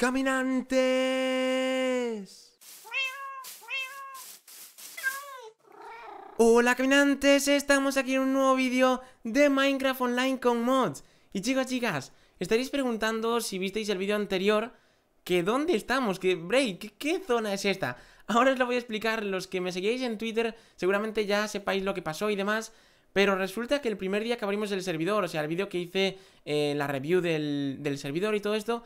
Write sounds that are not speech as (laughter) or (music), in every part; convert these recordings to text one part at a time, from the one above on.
¡Caminantes! Hola caminantes, estamos aquí en un nuevo vídeo de Minecraft Online con mods Y chicos, chicas, estaréis preguntando si visteis el vídeo anterior Que dónde estamos, que break, ¿qué, zona es esta? Ahora os lo voy a explicar, los que me seguíais en Twitter seguramente ya sepáis lo que pasó y demás pero resulta que el primer día que abrimos el servidor, o sea, el vídeo que hice, eh, la review del, del servidor y todo esto,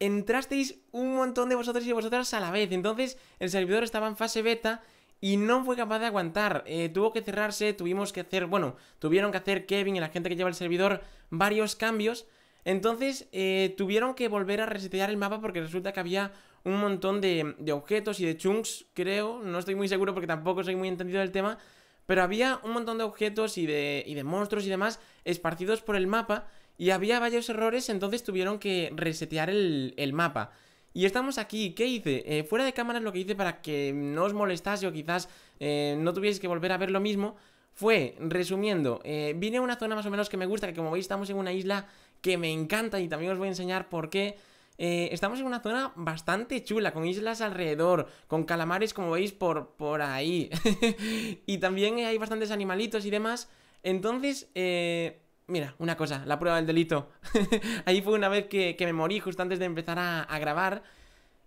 entrasteis un montón de vosotros y vosotras a la vez. Entonces el servidor estaba en fase beta y no fue capaz de aguantar. Eh, tuvo que cerrarse, tuvimos que hacer, bueno, tuvieron que hacer Kevin y la gente que lleva el servidor varios cambios. Entonces eh, tuvieron que volver a resetear el mapa porque resulta que había un montón de, de objetos y de chunks, creo. No estoy muy seguro porque tampoco soy muy entendido del tema. Pero había un montón de objetos y de, y de monstruos y demás esparcidos por el mapa y había varios errores, entonces tuvieron que resetear el, mapa. Y estamos aquí, ¿qué hice? Eh, fuera de cámara lo que hice para que no os molestase o quizás eh, no tuvierais que volver a ver lo mismo fue, resumiendo, eh, vine a una zona más o menos que me gusta, que como veis estamos en una isla que me encanta y también os voy a enseñar por qué. estamos en una zona bastante chula, con islas alrededor, con calamares como veis por, por ahí. (laughs) y también hay bastantes animalitos y demás. Entonces, eh Mira, una cosa, la prueba del delito. (laughs) Ahí fue una vez que, me morí justo antes de empezar a, grabar.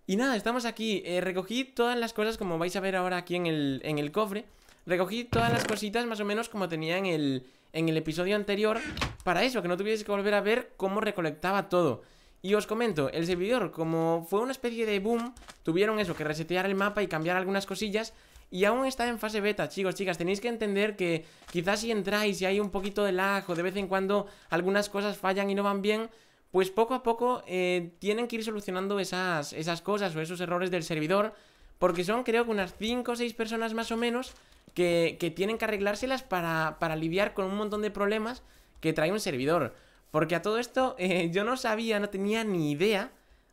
Y nada, estamos aquí. Eh, recogí todas las cosas, como vais a ver ahora aquí en el, cofre. Recogí todas las cositas más o menos como tenía en el, en el episodio anterior. Para eso, que no tuviese que volver a ver cómo recolectaba todo. Y os comento, el servidor, como fue una especie de boom, tuvieron eso, que resetear el mapa y cambiar algunas cosillas y aún está en fase beta, chicos, chicas. Tenéis que entender que quizás si entráis y hay un poquito de lag o de vez en cuando algunas cosas fallan y no van bien, pues poco a poco eh, tienen que ir solucionando esas, esas cosas o esos errores del servidor. Porque son creo que unas 5 o 6 personas más o menos que, que tienen que arreglárselas para, para aliviar con un montón de problemas que trae un servidor. Porque a todo esto (laughs) eh, yo no sabía, no tenía ni idea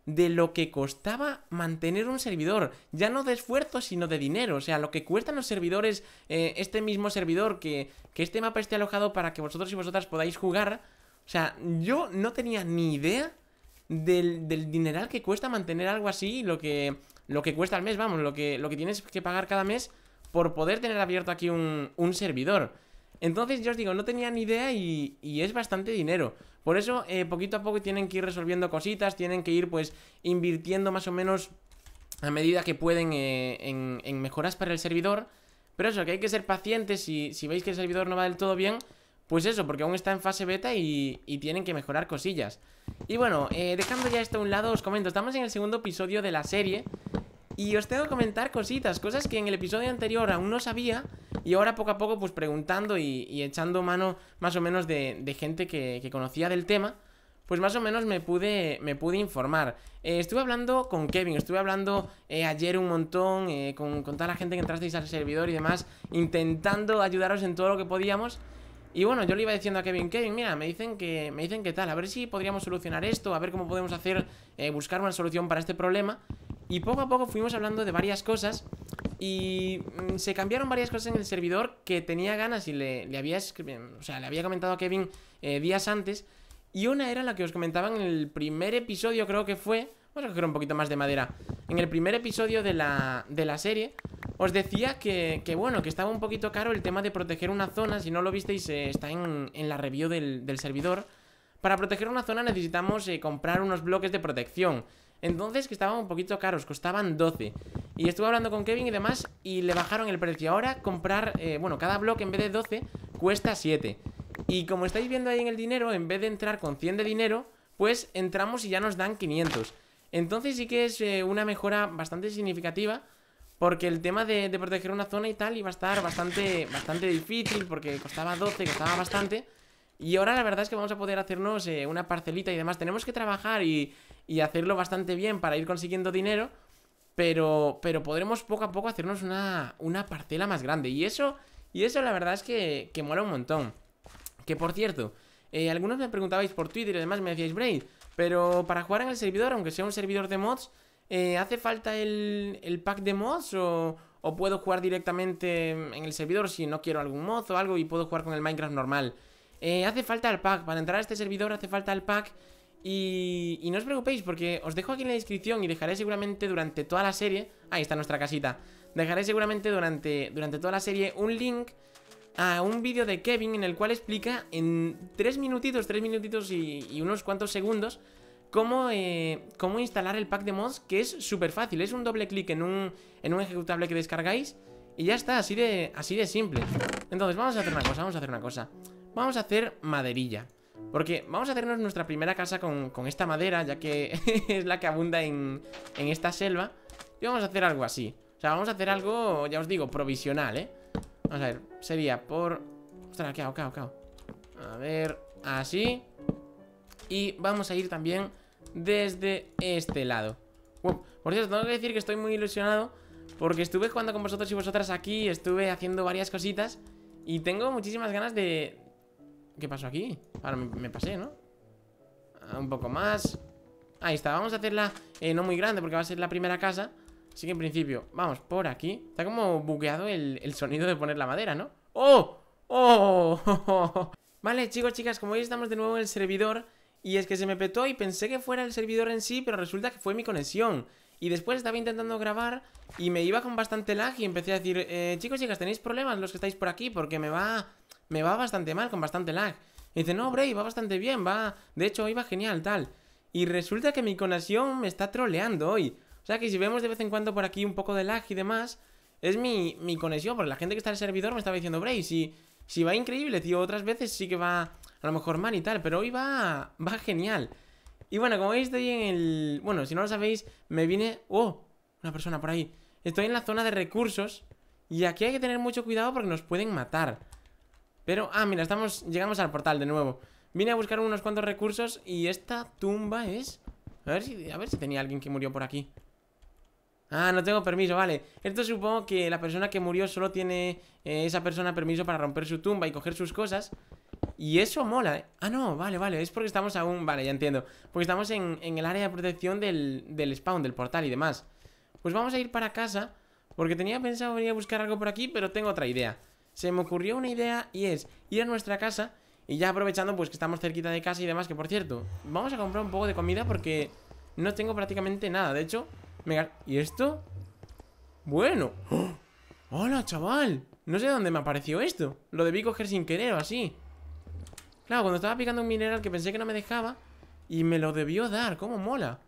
de lo que costaba mantener un servidor, ya no de esfuerzo, sino de dinero, o sea, lo que cuestan los servidores, eh, este mismo servidor, que, que este mapa esté alojado para que vosotros y vosotras podáis jugar, o sea, yo no tenía ni idea del, del, dineral que cuesta mantener algo así, lo que, lo que cuesta al mes, vamos, lo que, lo que tienes que pagar cada mes por poder tener abierto aquí un, un servidor. Entonces, yo os digo, no tenía ni idea y, es bastante dinero. Por eso, eh, poquito a poco tienen que ir resolviendo cositas, tienen que ir pues invirtiendo más o menos a medida que pueden eh, en, mejoras para el servidor. Pero eso, que hay que ser pacientes si, si veis que el servidor no va del todo bien, pues eso, porque aún está en fase beta y, tienen que mejorar cosillas. Y bueno, eh, dejando ya esto a un lado, os comento, estamos en el segundo episodio de la serie y os tengo que comentar cositas, cosas que en el episodio anterior aún no sabía y ahora poco a poco pues preguntando y, echando mano más o menos de, gente que, conocía del tema, pues más o menos me pude, me pude informar. Eh, estuve hablando con Kevin, estuve hablando eh, ayer un montón eh, con, con toda la gente que entrasteis al servidor y demás, intentando ayudaros en todo lo que podíamos. Y bueno, yo le iba diciendo a Kevin, Kevin, mira, me dicen que, me dicen que tal, a ver si podríamos solucionar esto, a ver cómo podemos hacer, buscar una solución para este problema. Y poco a poco fuimos hablando de varias cosas y mm, se cambiaron varias cosas en el servidor que tenía ganas y le, había, sea, le había comentado a Kevin eh, días antes. Y una era la que os comentaba en el primer episodio, creo que fue. Vamos a coger un poquito más de madera. En el primer episodio de la, de la serie, os decía que, bueno, que estaba un poquito caro el tema de proteger una zona. Si no lo visteis, eh, está en, la review del, servidor. Para proteger una zona necesitamos eh, comprar unos bloques de protección. Entonces que estaban un poquito caros, costaban 12. Y estuve hablando con Kevin y demás y le bajaron el precio. Ahora comprar, eh, bueno, cada bloque en vez de 12 cuesta 7. Y como estáis viendo ahí en el dinero, en vez de entrar con 100 de dinero, pues entramos y ya nos dan 500. Entonces sí que es eh, una mejora bastante significativa. Porque el tema de, proteger una zona y tal iba a estar bastante, bastante difícil, porque costaba 12, costaba bastante. Y ahora la verdad es que vamos a poder hacernos eh, una parcelita y demás. Tenemos que trabajar y, y, hacerlo bastante bien para ir consiguiendo dinero. Pero, pero podremos poco a poco hacernos una, una parcela más grande. Y eso, y eso la verdad es que, que mola un montón. Que por cierto, eh, algunos me preguntabais por Twitter y demás, me decíais, Braid, pero para jugar en el servidor, aunque sea un servidor de mods, eh, ¿hace falta el, el, pack de mods o, o puedo jugar directamente en el servidor si no quiero algún mod o algo y puedo jugar con el Minecraft normal? Eh, hace falta el pack, para entrar a este servidor hace falta el pack y, no os preocupéis porque os dejo aquí en la descripción y dejaré seguramente durante toda la serie Ahí está nuestra casita Dejaré seguramente durante, durante toda la serie un link a un vídeo de Kevin en el cual explica en tres minutitos, tres minutitos y, unos cuantos segundos Cómo, eh, cómo, instalar el pack de mods que es súper fácil Es un doble clic en un, en un ejecutable que descargáis y ya está, así de, así de simple Entonces vamos a hacer una cosa, vamos a hacer una cosa Vamos a hacer maderilla. Porque vamos a hacernos nuestra primera casa con, esta madera, ya que (laughs) es la que abunda en, esta selva. Y vamos a hacer algo así. O sea, vamos a hacer algo, ya os digo, provisional, ¿eh? Vamos a ver, sería por... Ostras, ¿qué hago? ¿Qué A ver, así. Y vamos a ir también desde este lado. Por cierto, tengo que decir que estoy muy ilusionado porque estuve jugando con vosotros y vosotras aquí, estuve haciendo varias cositas y tengo muchísimas ganas de, ¿Qué pasó aquí? Ahora me, pasé, ¿no? Ah, un poco más Ahí está, vamos a hacerla eh, no muy grande Porque va a ser la primera casa Así que en principio, vamos por aquí Está como buqueado el, sonido de poner la madera, ¿no? ¡Oh! ¡Oh! (laughs) Vale, chicos, chicas, como hoy estamos de nuevo en el servidor Y es que se me petó y pensé que fuera el servidor en sí Pero resulta que fue mi conexión y después estaba intentando grabar y me iba con bastante lag y empecé a decir, eh, chicos, chicas, tenéis problemas los que estáis por aquí porque me va me va bastante mal, con bastante lag. Y dice, no, Bray, va bastante bien, va... De hecho, hoy va genial, tal. Y resulta que mi conexión me está troleando hoy. O sea que si vemos de vez en cuando por aquí un poco de lag y demás, es mi, mi conexión, porque la gente que está en el servidor me estaba diciendo, Bray, si, si va increíble, tío, otras veces sí que va a lo mejor mal y tal, pero hoy va, va genial. Y bueno, como veis, estoy en el... Bueno, si no lo sabéis, me vine... ¡Oh! Una persona por ahí. Estoy en la zona de recursos y aquí hay que tener mucho cuidado porque nos pueden matar. Pero, ah, mira, estamos llegamos al portal de nuevo Vine a buscar unos cuantos recursos y esta tumba es... A ver, si, a ver si tenía alguien que murió por aquí Ah, no tengo permiso, vale Esto supongo que la persona que murió solo tiene eh, esa persona permiso para romper su tumba y coger sus cosas Y eso mola, ¿eh? Ah, no, vale, vale, es porque estamos aún... Vale, ya entiendo Porque estamos en, el área de protección del, del spawn, del portal y demás Pues vamos a ir para casa Porque tenía pensado venir a buscar algo por aquí, pero tengo otra idea se me ocurrió una idea y es ir a nuestra casa y ya aprovechando pues que estamos cerquita de casa y demás, que por cierto, vamos a comprar un poco de comida porque no tengo prácticamente nada. De hecho, ¿Y esto? Bueno. (gasps) Hola, chaval. No sé dónde me apareció esto. Lo debí coger sin querer o así. Claro, cuando estaba picando un mineral que pensé que no me dejaba y me lo debió dar. ¿Cómo mola?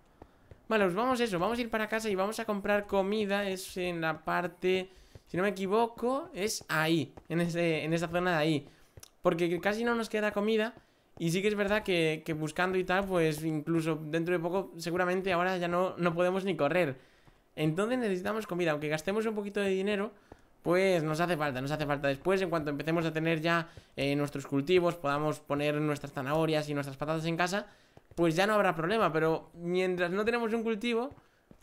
Vale, pues vamos a eso. Vamos a ir para casa y vamos a comprar comida. Es en la parte si no me equivoco, es ahí, en, esa zona de ahí. Porque casi no nos queda comida. Y sí que es verdad que, buscando y tal, pues incluso dentro de poco, seguramente ahora ya no, no podemos ni correr. Entonces necesitamos comida. Aunque gastemos un poquito de dinero, pues nos hace falta, nos hace falta. Después, en cuanto empecemos a tener ya eh, nuestros cultivos, podamos poner nuestras zanahorias y nuestras patatas en casa, pues ya no habrá problema. Pero mientras no tenemos un cultivo,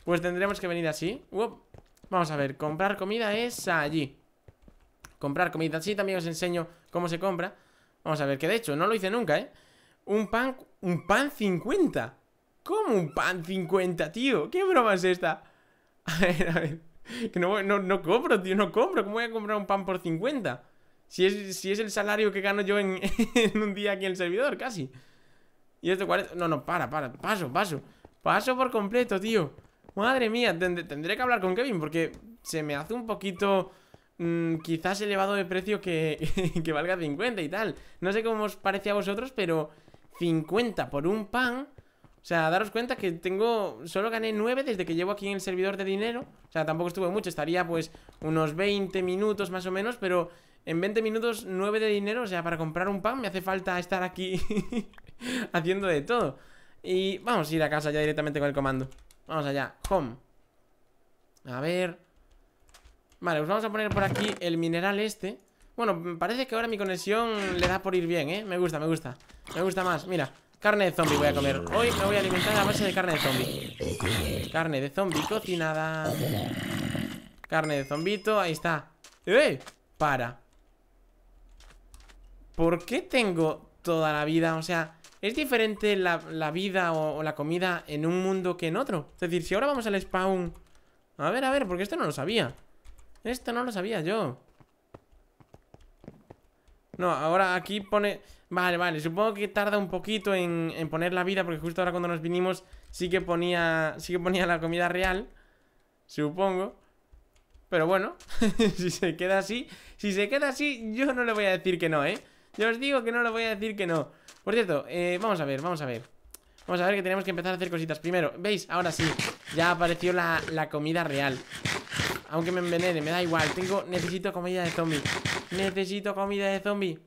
pues tendremos que venir así. ¡Uop! Vamos a ver, comprar comida es allí Comprar comida, sí, también os enseño cómo se compra Vamos a ver, que de hecho no lo hice nunca, ¿eh? Un pan, un pan 50 ¿Cómo un pan 50, tío? ¿Qué broma es esta? A ver, a ver Que no, no, no compro, tío, no compro ¿Cómo voy a comprar un pan por 50? Si es, si es el salario que gano yo en, (laughs) un día aquí en el servidor, casi Y esto es. no, no, para, para Paso, paso, paso por completo, tío Madre mía, tendré que hablar con Kevin porque se me hace un poquito... Mm, quizás elevado de precio que, (laughs) que valga 50 y tal. No sé cómo os parece a vosotros, pero 50 por un pan... O sea, daros cuenta que tengo... Solo gané 9 desde que llevo aquí en el servidor de dinero. O sea, tampoco estuve mucho. Estaría pues unos 20 minutos más o menos, pero... En 20 minutos, 9 de dinero, o sea, para comprar un pan me hace falta estar aquí (laughs) haciendo de todo. Y vamos a ir a casa ya directamente con el comando. Vamos allá, home A ver Vale, pues vamos a poner por aquí el mineral este Bueno, parece que ahora mi conexión le da por ir bien, ¿eh? Me gusta, me gusta Me gusta más, mira Carne de zombie voy a comer Hoy me voy a alimentar a base de carne de zombie Carne de zombie cocinada Carne de zombito, ahí está ¡Eh! Para ¿Por qué tengo toda la vida? O sea... ¿Es diferente la, vida o, la comida en un mundo que en otro? Es decir, si ahora vamos al spawn... A ver, a ver, porque esto no lo sabía. Esto no lo sabía yo. No, ahora aquí pone... Vale, vale, supongo que tarda un poquito en, en poner la vida Porque justo ahora cuando nos vinimos sí que ponía, sí que ponía la comida real Supongo Pero bueno, (laughs) si se queda así Si se queda así, yo no le voy a decir que no, ¿eh? Yo os digo que no le voy a decir que no por cierto, eh, vamos a ver, vamos a ver Vamos a ver que tenemos que empezar a hacer cositas Primero, ¿veis? Ahora sí Ya apareció la, la comida real Aunque me envenene, me da igual Tengo, necesito comida de zombie Necesito comida de zombie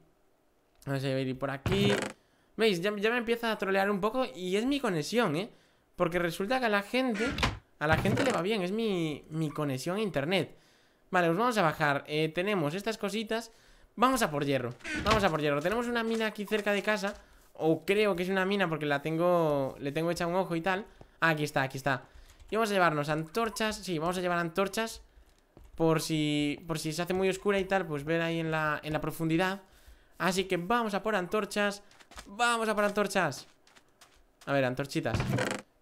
No a ir por aquí ¿Veis? Ya, ya me empieza a trolear un poco Y es mi conexión, ¿eh? Porque resulta que a la gente A la gente le va bien, es mi, conexión a internet Vale, pues vamos a bajar eh, Tenemos estas cositas Vamos a por hierro, vamos a por hierro Tenemos una mina aquí cerca de casa O creo que es una mina porque la tengo Le tengo hecha un ojo y tal ah, aquí está, aquí está Y vamos a llevarnos antorchas, sí, vamos a llevar antorchas Por si, por si se hace muy oscura y tal Pues ver ahí en la, en la profundidad Así que vamos a por antorchas Vamos a por antorchas A ver, antorchitas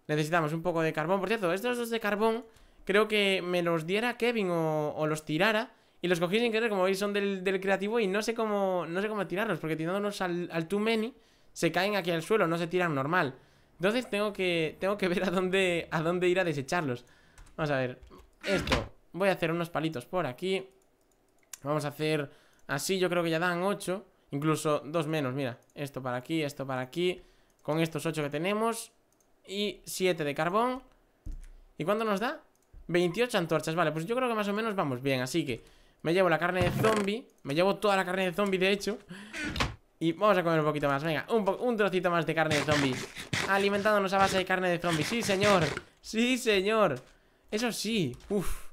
Necesitamos un poco de carbón Por cierto, estos dos de carbón Creo que me los diera Kevin o los tirara y los cogí sin querer, como veis, son del, creativo y no sé cómo no sé cómo tirarlos, porque tirándonos al, al too many se caen aquí al suelo, no se tiran normal. Entonces tengo que tengo que (laughs) ver a dónde, a dónde ir a desecharlos. Vamos a ver, esto. Voy a hacer unos palitos por aquí. Vamos a hacer así, yo creo que ya dan 8. Incluso dos menos, mira. Esto para aquí, esto para aquí. Con estos 8 que tenemos. Y 7 de carbón. ¿Y cuánto nos da? 28 antorchas, vale, pues yo creo que más o menos vamos bien, así que me llevo la carne de zombie Me llevo toda la carne de zombie, de hecho Y vamos a comer un poquito más, venga Un, trocito más de carne de zombie Alimentándonos a base de carne de zombie Sí, señor, sí, señor Eso sí, uff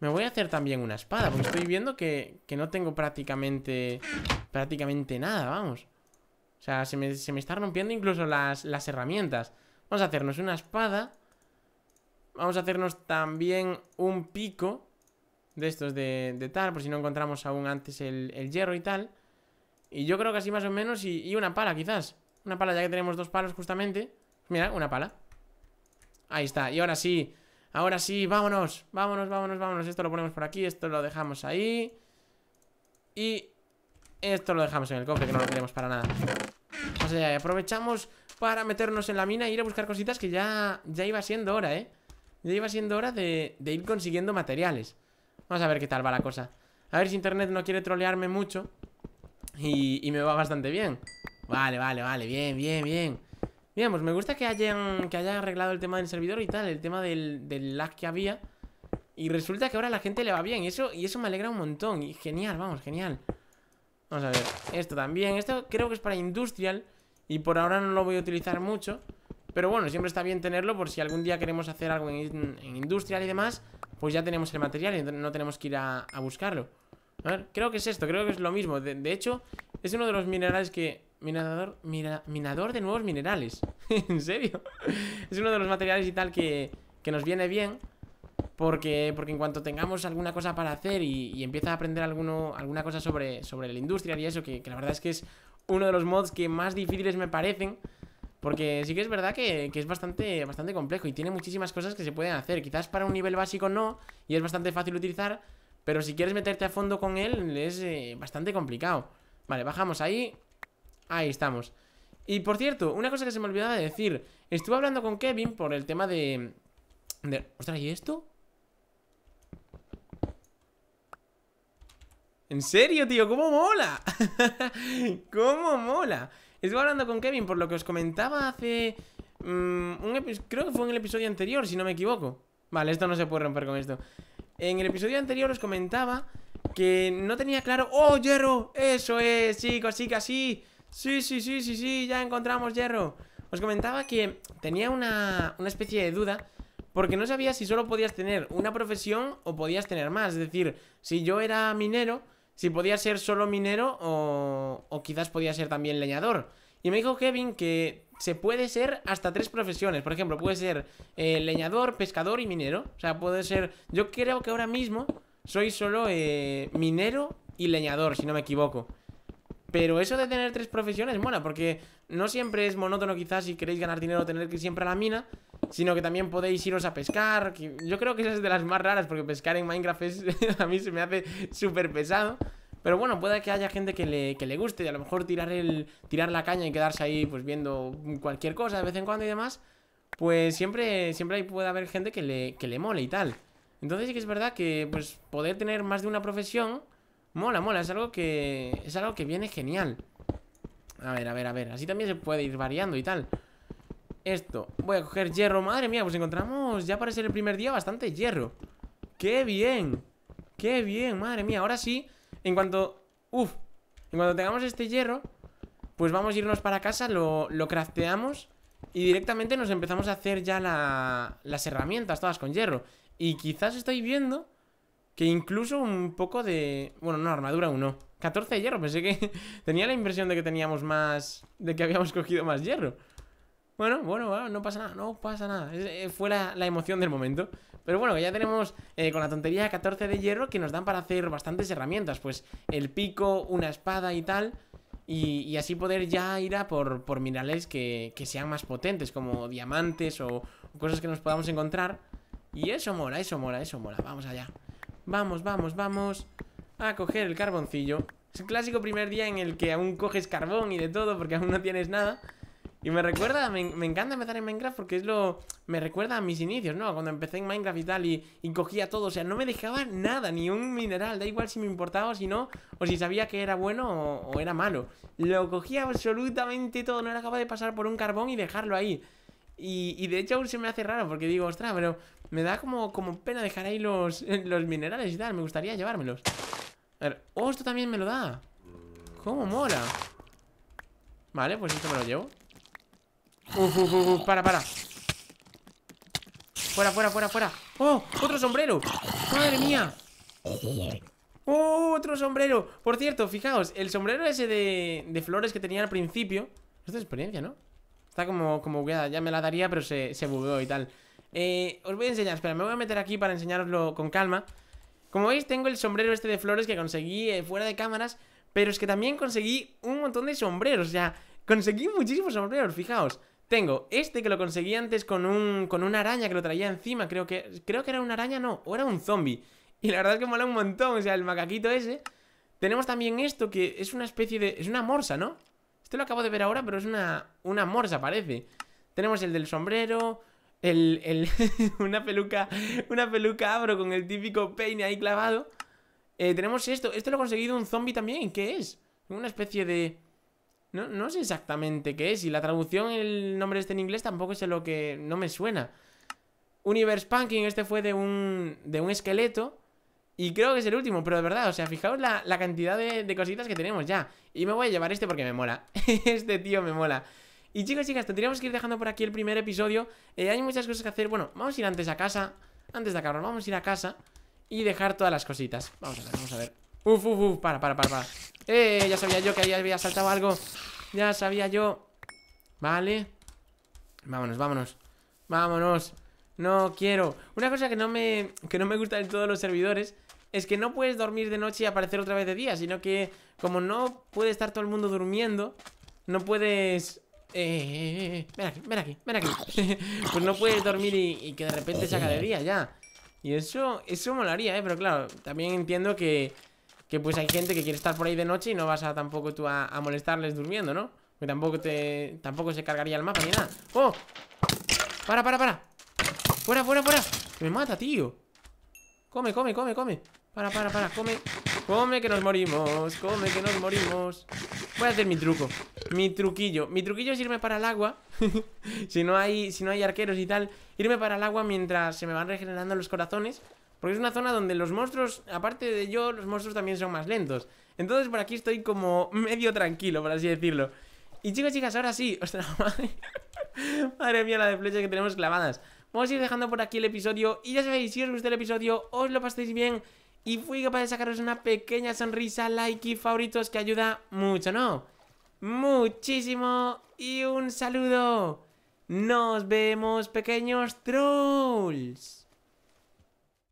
Me voy a hacer también una espada Porque estoy viendo que, no tengo prácticamente Prácticamente nada, vamos O sea, se me, se están rompiendo incluso las, las herramientas Vamos a hacernos una espada Vamos a hacernos también un pico de estos de, tal, por si no encontramos aún antes el, hierro y tal. Y yo creo que así más o menos, y, una pala quizás. Una pala, ya que tenemos dos palos justamente. Mira, una pala. Ahí está, y ahora sí, ahora sí, vámonos, vámonos, vámonos, vámonos. Esto lo ponemos por aquí, esto lo dejamos ahí. Y esto lo dejamos en el cofre, que no lo queremos para nada. O sea, aprovechamos para meternos en la mina e ir a buscar cositas que ya, ya iba siendo hora, ¿eh? Ya iba siendo hora de, de ir consiguiendo materiales. Vamos a ver qué tal va la cosa. A ver si internet no quiere trolearme mucho. Y, me va bastante bien. Vale, vale, vale. Bien, bien, bien. Bien, pues me gusta que hayan, que hayan arreglado el tema del servidor y tal, el tema del, del lag que había. Y resulta que ahora la gente le va bien. eso, y eso me alegra un montón. Y genial, vamos, genial. Vamos a ver. Esto también. Esto creo que es para industrial. Y por ahora no lo voy a utilizar mucho. Pero bueno, siempre está bien tenerlo por si algún día queremos hacer algo en, industrial y demás, pues ya tenemos el material y no tenemos que ir a, buscarlo. A ver, creo que es esto, creo que es lo mismo. De, hecho, es uno de los minerales que... Minador, mira, minador de nuevos minerales. (laughs) ¿En serio? es uno de los materiales y tal que, nos viene bien. Porque, porque en cuanto tengamos alguna cosa para hacer y, empieza a aprender alguno, alguna cosa sobre, sobre la industria y eso, que la verdad es que es uno de los mods que más difíciles me parecen. Porque sí que es verdad que, es bastante, bastante complejo y tiene muchísimas cosas que se pueden hacer. Quizás para un nivel básico no, y es bastante fácil utilizar, pero si quieres meterte a fondo con él es eh, bastante complicado. Vale, bajamos ahí. Ahí estamos. Y por cierto, una cosa que se me olvidaba de decir. Estuve hablando con Kevin por el tema de... de... Ostras, ¿y esto? ¿En serio, tío? ¿Cómo mola? (laughs) ¿Cómo mola? Estuve hablando con Kevin por lo que os comentaba hace... Mm, creo que fue en el episodio anterior, si no me equivoco. Vale, esto no se puede romper con esto. En el episodio anterior os comentaba que no tenía claro... ¡Oh, hierro! Eso es, chicos, chicas, sí. Sí, sí, sí, sí, sí, ya encontramos hierro. Os comentaba que tenía una, una especie de duda porque no sabía si solo podías tener una profesión o podías tener más. Es decir, si yo era minero si podía ser solo minero o, o quizás podía ser también leñador. Y me dijo Kevin que se puede ser hasta tres profesiones. Por ejemplo, puede ser eh, leñador, pescador y minero. O sea, puede ser... Yo creo que ahora mismo soy solo eh, minero y leñador, si no me equivoco. Pero eso de tener tres profesiones bueno, porque no siempre es monótono quizás si queréis ganar dinero tener que ir siempre a la mina, sino que también podéis iros a pescar. yo creo que esa es de las más raras, porque pescar en Minecraft es, (laughs) a mí se me hace súper pesado. Pero bueno, puede que haya gente que le, guste, y a lo mejor tirar, el, tirar la caña y quedarse ahí pues viendo cualquier cosa de vez en cuando y demás, pues siempre, siempre puede haber gente que le, que le mole y tal. Entonces sí que es verdad que pues poder tener más de una profesión Mola, mola, es algo que... Es algo que viene genial A ver, a ver, a ver, así también se puede ir variando y tal Esto, voy a coger hierro Madre mía, pues encontramos ya para ser el primer día bastante hierro ¡Qué bien! ¡Qué bien! Madre mía, ahora sí En cuanto... Uf En cuanto tengamos este hierro Pues vamos a irnos para casa, lo, lo crafteamos Y directamente nos empezamos a hacer ya las herramientas todas con hierro Y quizás estoy viendo que incluso un poco de... Bueno, no, armadura 1 14 de hierro, pensé que... (laughs) tenía la impresión de que teníamos más... De que habíamos cogido más hierro bueno, bueno, no pasa nada, no pasa nada. Eh, fue la, emoción del momento. Pero bueno, ya tenemos eh, con la tontería 14 de hierro que nos dan para hacer bastantes herramientas. Pues el pico, una espada y tal. Y, así poder ya ir a por, por minerales que, que, sean más potentes, como diamantes o cosas que nos podamos encontrar. Y eso mola, eso mola, eso mola. Vamos allá. Vamos, vamos, vamos a coger el carboncillo. Es el clásico primer día en el que aún coges carbón y de todo porque aún no tienes nada. Y me recuerda, me, encanta empezar en Minecraft porque es lo... Me recuerda a mis inicios, ¿no? Cuando empecé en Minecraft y tal y, cogía todo, o sea, no me dejaba nada, ni un mineral, da igual si me importaba o si no, o si sabía que era bueno o, o era malo. Lo cogía absolutamente todo, no era capaz de pasar por un carbón y dejarlo ahí. Y, y, de hecho aún se me hace raro porque digo, ostras, pero me da como, como pena dejar ahí los, (laughs) los minerales y tal. Me gustaría llevármelos. A ver, oh, esto también me lo da. ¿Cómo mola? Vale, pues esto me lo llevo. Uf, uf, uf, para, para. Fuera, fuera, fuera, fuera. ¡Oh! ¡Otro sombrero! ¡Madre mía! ¡Oh! ¡Otro sombrero! Por cierto, fijaos, el sombrero ese de, de flores que tenía al principio. Esto es experiencia, ¿no? Está como, como bugueada, ya me la daría, pero se, se bugueó y tal eh, Os voy a enseñar, espera, me voy a meter aquí para enseñaroslo con calma Como veis tengo el sombrero este de flores que conseguí eh, fuera de cámaras Pero es que también conseguí un montón de sombreros, o sea, conseguí muchísimos sombreros, fijaos tengo este que lo conseguí antes con un con una araña que lo traía encima, creo que creo que era una araña, no, o era un zombie. Y la verdad es que mola un montón, o sea, el macaquito ese. Tenemos también esto que es una especie de es una morsa, ¿no? lo acabo de ver ahora, pero es una, una morsa, parece. Tenemos el del sombrero, el, el (laughs) una peluca, una peluca abro con el típico peine ahí clavado. Eh, tenemos esto, esto lo ha conseguido un zombie también, ¿qué es? Una especie de... No, no sé exactamente qué es, y la traducción, el nombre este en inglés tampoco es lo que... no me suena. Universe Punking, este fue de un, de un esqueleto y creo que es el último, pero de verdad, o sea, fijaos la, la cantidad de, cositas que tenemos ya Y me voy a llevar este porque me mola (laughs) Este tío me mola Y chicos, chicas, tendríamos que ir dejando por aquí el primer episodio eh, Hay muchas cosas que hacer, bueno, vamos a ir antes a casa Antes de acabar, vamos a ir a casa Y dejar todas las cositas Vamos a ver, vamos a ver Uf, uf, uf, para, para, para, Eh, ya sabía yo que ahí había saltado algo Ya sabía yo Vale Vámonos, vámonos Vámonos no quiero. Una cosa que no me, que no me gusta de todos los servidores es que no puedes dormir de noche y aparecer otra vez de día, sino que como no puede estar todo el mundo durmiendo, no puedes... Eh, eh, eh ven aquí, ven aquí, ven aquí. (laughs) pues no puedes dormir y, que de repente se de día ya. Y eso, eso molaría, ¿eh? Pero claro, también entiendo que, que pues hay gente que quiere estar por ahí de noche y no vas a tampoco tú a, a molestarles durmiendo, ¿no? Que tampoco te tampoco se cargaría el mapa ni nada. ¡Oh! ¡Para, para, para! ¡Fuera, fuera, fuera! ¡Me mata, tío! Come, come, come, come para, para, para, come Come que nos morimos, come que nos morimos Voy a hacer mi truco Mi truquillo, mi truquillo es irme para el agua (laughs) si, no hay, si no hay arqueros y tal Irme para el agua mientras se me van regenerando los corazones Porque es una zona donde los monstruos, aparte de yo Los monstruos también son más lentos Entonces por aquí estoy como medio tranquilo Por así decirlo Y chicos, chicas, ahora sí, ostras, (laughs) madre Madre mía la de flechas que tenemos clavadas Vamos a ir dejando por aquí el episodio Y ya sabéis, si os gustó el episodio, os lo paséis bien y fui capaz de sacaros una pequeña sonrisa, like y favoritos que ayuda mucho, ¿no? Muchísimo y un saludo. Nos vemos pequeños trolls.